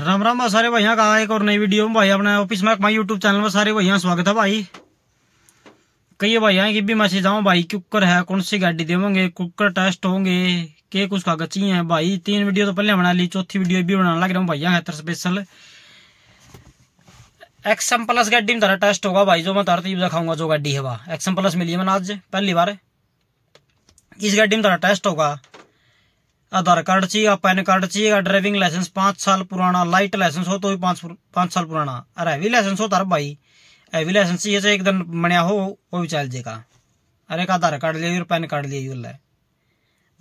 राम राम भाई सारे भैया का एक और नई वीडियो में भाई अपने ऑफिस में माई यूट्यूब चैनल में सारे भैया स्वागत है भाई कई भैया की भी मैसेज आऊँ भाई कुकर है कौन सी गाड़ी देवोंगे कुकर टेस्ट होंगे के कुछ कागज चाहिए है भाई तीन वीडियो तो पहले बना ली चौथी वीडियो भी बनाने लग रहा हूँ भैया है स्पेशल एक्सम प्लस गाड़ी में तारा टेस्ट होगा भाई जो मैं तार दिखाऊंगा जो गाड़ी है वह एक्सम प्लस मिली है मैंने आज पहली बार इस गाड़ी में तारा टेस्ट होगा आधार कार्ड चाहिए पैन कार्ड चाहिए ड्राइविंग लाइसेंस पाँच साल पुराना लाइट लाइसेंस हो तो भी पाँच पाँच साल पुराना अरे हैवी लाइसेंस हो तार भाई हैवी लाइसेंस चाहिए चाहे एक दिन मणिया हो वो भी चल जाएगा अरे आधार कार्ड लिया और पैन कार्ड लिया गल्ला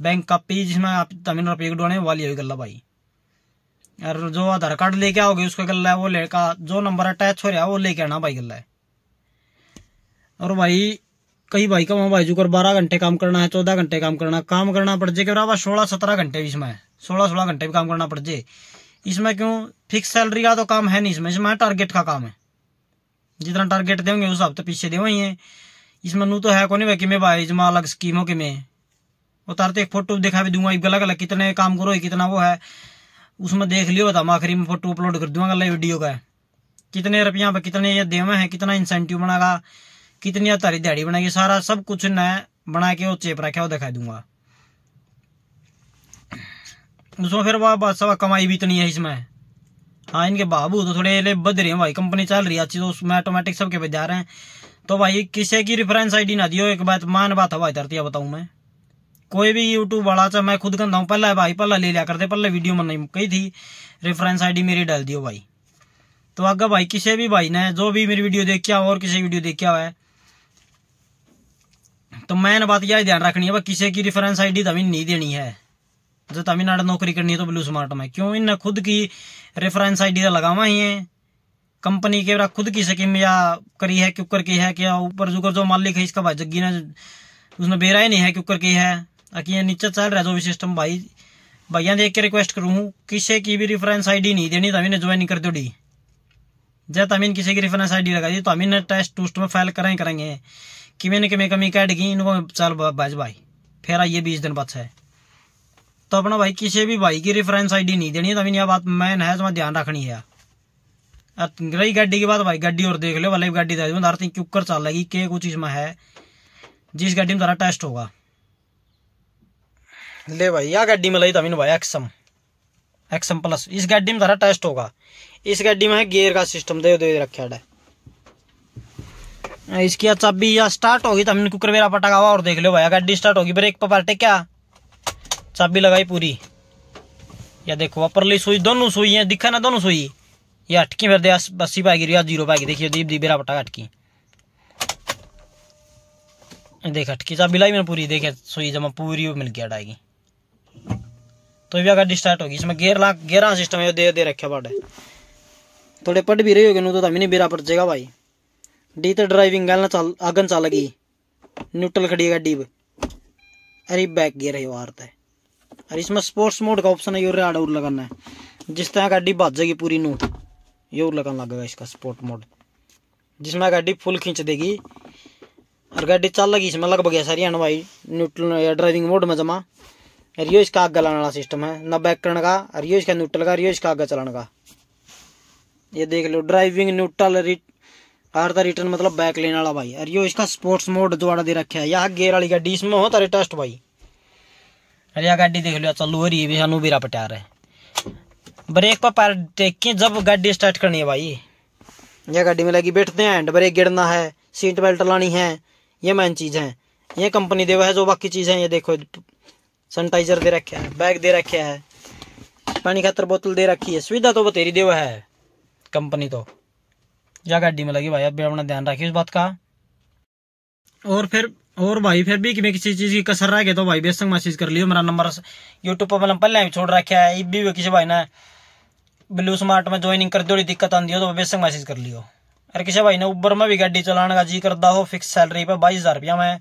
बैंक कापी जिसमें आप तमिल रुपये की डोने वाली हुई गल्ला भाई और जो आधार कार्ड लेके आओगे उसका गल्ला है वो लड़का जो नंबर अटैच हो रहा है वो लेके आना भाई गल्ला है और भाई कई भाई का वहाँ भाईजू बारह घंटे काम करना है चौदह घंटे काम करना काम करना पड़ जाए बराबर सोलह सत्रह घंटे भी इसमें सोलह सोलह घंटे भी काम करना पड़ जाए इसमें क्यों फिक्स सैलरी का तो काम है नहीं इसमें इसमें टारगेट का काम है जितना टारगेट देंगे उस हफ्ते पीछे दे वही है इसमें नू तो है कौन भाई कि मैं भाई जमा अलग स्कीमों के में उतारते एक फोटो दिखा भी दूंगा अलग अलग कितने काम करो कितना वो है उसमें देख लियो बता मैं आखिरी में फोटो अपलोड कर दूंगा गला वीडियो का कितने रुपया कितने ये देवे हैं कितना इंसेंटिव बनागा कितनी अतारी दिहाड़ी बनाई सारा सब कुछ न बना के वो चेप रखा वो दिखा दूंगा उसमें फिर वह सवा कमाई भी इतनी है इसमें हाँ इनके बाबू तो थोड़े ले बद रहे हैं भाई कंपनी चल रही है अच्छी तो उसमें ऑटोमेटिक सबके पे जा रहे हैं तो भाई किसी की रेफरेंस आईडी ना दियो एक बात मान बात है भाई तरतिया बताऊं मैं कोई भी यूट्यूब वाला चाहे मैं खुद कहता हूँ पहला भाई पहला ले लिया करते पहले वीडियो में नहीं कही थी रेफरेंस आईडी मेरी डाल दियो भाई तो आगे भाई किसी भी भाई ने जो भी मेरी वीडियो देखा और किसी वीडियो देखा हुआ है तो मैंने बात यह ध्यान रखनी है किसी की रेफरेंस आईडी तभी नहीं देनी है जो तभी नौकरी करनी है तो ब्लू स्मार्ट में क्यों इनने खुद की रेफरेंस आईडी लगावा ही है कंपनी के खुद की स्कीम या करी है क्यूकर की है क्या ऊपर जुकर जो मालिक है इसका भाई जग्गी ने उसने बेरा ही नहीं है क्यूकर की है अकी नीचे चल रहा है जो भी सिस्टम भाई भैया देख के रिक्वेस्ट करूँ किसी की भी रेफरेंस आईडी नहीं देनी तभी ने ज्वाइन कर दो डी जब तमिन किसी की रेफरेंस आईडी लगा दी तो अमीन टेस्ट टूस्ट में फाइल करें करेंगे किमें किमें कमी कैट गई इनको चल भाज भाई फिर आइए बीस दिन बचा है तो अपना भाई किसी भी भाई की रेफरेंस आईडी नहीं देनी तभी यह बात मैन है इसमें ध्यान रखनी है रही गाड़ी की बात भाई गाड़ी और देख लो भले गाड़ी दे में धारती क्यूकर चल रही के कुछ इसमें है जिस गाड़ी में तारा टेस्ट होगा ले भाई यह गाड़ी में लाई तभी भाई एक्सम एक्सम प्लस इस गाड़ी में तारा टेस्ट होगा इस गाड़ी में है गेयर का सिस्टम दे दे रखा है इसकी चाबी या स्टार्ट होगी तो हमने कुकर कुकरवेरा पटाखा और देख लो भाई गाड़ी स्टार्ट होगी ब्रेक पर पलटे क्या चाबी लगाई पूरी या देखो अपरली सुई दोनों सुई है दिखा ना दोनों सुई ये अटकी फिर अस्सी पाएगी या जीरो पाएगी देखिए दीप दी बेरा पटाखा अटकी देख अटकी चाबी लाई मैंने पूरी देखे सुई जमा पूरी मिल गया डाएगी तो भी गाड़ी स्टार्ट होगी इसमें गेर ला गेरा सिस्टम दे दे रखे बाटे थोड़े पट भी रही होगी नू तो तभी नहीं बेरा पट जाएगा भाई डी तो ड्राइविंग गल चल आगन चल गई न्यूट्रल खड़ी है गाड़ी अरे बैक गियर है वार है और इसमें स्पोर्ट्स मोड का ऑप्शन है ये रेड और लगाना है जिस तरह गाड़ी भाग जाएगी पूरी नू ये और लगाना लगेगा इसका स्पोर्ट मोड जिसमें गाड़ी फुल खींच देगी और गाड़ी चल लगी इसमें लगभग है सारी भाई न्यूट्रल या ड्राइविंग मोड में जमा और ये इसका आगे लाने वाला सिस्टम है ना बैक करने का और ये इसका न्यूट्रल का और इसका आगे चलाने का ये देख लो ड्राइविंग न्यूट्रल रिट आर द रिटर्न मतलब बैक लेने वाला भाई अरे यो इसका स्पोर्ट्स मोड द्वारा दे रखा है यह गेयर वाली गड्डी इसमें हो तारे टेस्ट भाई अरे यह गाड़ी देख लिया चलो अरे भी सू बीरा पटा रहे ब्रेक पर पैर देखें जब गाड़ी स्टार्ट करनी है भाई यह गाड़ी में लगी बैठते हैं हैंड ब्रेक गिरना है सीट बेल्ट लानी है ये मेन चीज़ है ये कंपनी दे है जो बाकी चीज़ है ये देखो सैनिटाइजर दे रखे है बैग दे रखे है पानी खातर बोतल दे रखी है सुविधा तो बतेरी देवा है कंपनी तो या गाड़ी में लगी भाई अब अपना ध्यान रखिए उस बात का और फिर और भाई फिर भी किसी चीज़ की कसर रह गई तो भाई बेसंग मैसेज कर लियो मेरा नंबर यूट्यूब पर मतलब पहले भी छोड़ रखा है ये भी किसी भाई ने ब्लू स्मार्ट में ज्वाइनिंग कर थोड़ी दिक्कत आती हो तो बेसंग मैसेज कर लियो अरे किसी भाई ने उबर में भी गाड़ी चलाने का जी करता हो फिक्स सैलरी पर बाईस हज़ार रुपया मैं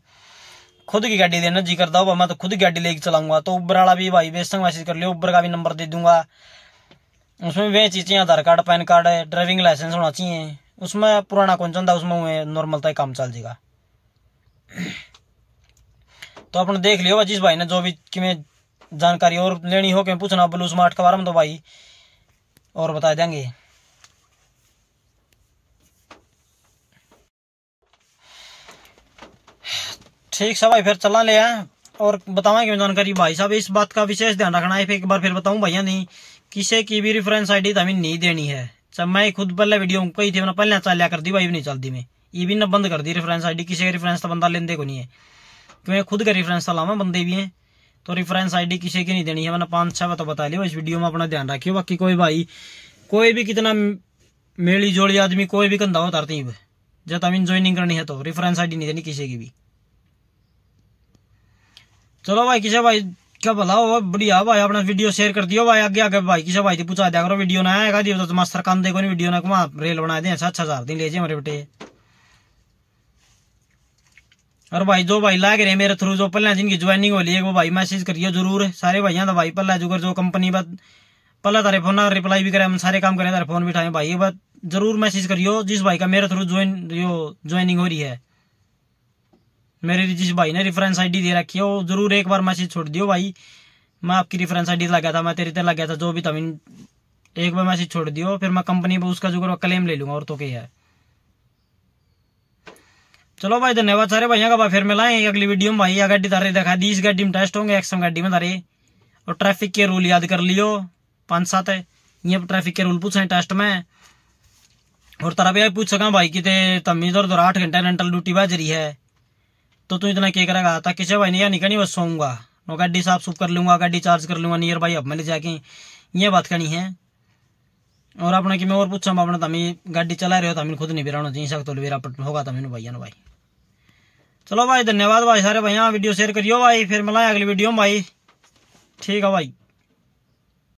खुद की गाड़ी देना जी करता हो मैं तो खुद गाड़ी लेके चलाऊंगा तो उबर वाला भी भाई बेसंग मैसेज कर लियो उबर का भी नंबर दे दूंगा उसमें वे चीज़ें Aadhaar card PAN card driving licence होना चाहिए उसमें पुराना क्वेश्चन था उसमें नॉर्मल था काम चल जाएगा तो अपने देख लियो जिस भाई ने जो भी कि मैं जानकारी और लेनी हो कि पूछना ब्लू स्मार्ट के बारे में तो भाई और बता देंगे ठीक सा भाई फिर चला ले और बतावा क्यों जानकारी भाई साहब इस बात का विशेष ध्यान रखना है एक बार फिर बताऊं भैया नहीं किसी की भी रिफरेंस आईडी तो हमें नहीं देनी है सब तो खुद पहले वीडियो कही थी पहले चालिया कर दी भाई नहीं चलती मैं ये भी ना बंद कर दी रेफरेंस आईडी किसी का रेफरेंस तो बंदा लेने को नहीं है क्योंकि खुद का रेफरेंस तो लावा बंदे भी हैं तो रेफरेंस आईडी किसी की नहीं देनी है मैंने पाँच छः तो बता लिया इस वीडियो में अपना ध्यान रखियो बाकी कोई भाई कोई भी कितना मेली जोड़ी आदमी कोई भी कंधा उतारती है जब तमीन ज्वाइनिंग करनी है तो रेफरेंस आईडी नहीं देनी किसी की भी चलो भाई किसी भाई क्या भला हो बढ़िया भाई अपना वीडियो शेयर कर दियो भाई आगे आगे भाई किसी भाई पूछा दिया करो वीडियो ना आएगा दियो तो मास्टर काम देखो नहीं वीडियो ना कमा रेल बना दें अच्छा हजार अच्छा, दिन ले जाए मेरे बेटे और भाई जो भाई लाग रहे मेरे थ्रू जो पल्ला जिनकी ज्वाइनिंग हो है वो भाई मैसेज करियो जरूर सारे भाइयों का भाई पल्ला जुगर जो कंपनी बात पल्ला तारे फोन रिप्लाई भी करें हम सारे काम करें तारे फोन बिठाएं भाई ये जरूर मैसेज करियो जिस भाई का मेरे थ्रू ज्वाइन यो ज्वाइनिंग हो रही है मेरे जिस भाई ने रेफरेंस आईडी दे रखी है वो जरूर एक बार मैसेज छोड़ दियो भाई मैं आपकी रेफरेंस आईडी डी लगा था मैं तेरे तरह लगा था जो भी था एक बार मैसेज छोड़ दियो फिर मैं कंपनी पर उसका जो क्लेम ले लूंगा और तो क्या है चलो भाई धन्यवाद सारे भाई का भाई फिर मिलाएं अगली वीडियो में भाई यह गाड़ी तारे दिखा दी इस गाड़ी में टेस्ट होंगे एक्सम गाड़ी में तारे और ट्रैफिक के रूल याद कर लियो पाँच सात है ये ट्रैफिक के रूल पूछे टेस्ट में और तारा भी पूछ सका भाई कि तमीज और आठ घंटे रेंटल ड्यूटी बाज रही है तो तू इतना क्या करेगा किसे भाई नहीं यार नहीं बस सोऊंगा नो गाड़ी साफ सुफ कर लूंगा गाड़ी चार्ज कर लूंगा नियर भाई अब मैंने जाके ये बात करनी है और अपने कि मैं और पूछा अपना तमी तो गाड़ी चला रहे हो तो खुद नहीं बिराना चाहिए सकते बिरा होगा तो मैंने भैया भाई चलो भाई धन्यवाद भाई सारे भैया वीडियो शेयर करियो भाई फिर मिलाए अगली वीडियो में भाई ठीक है भाई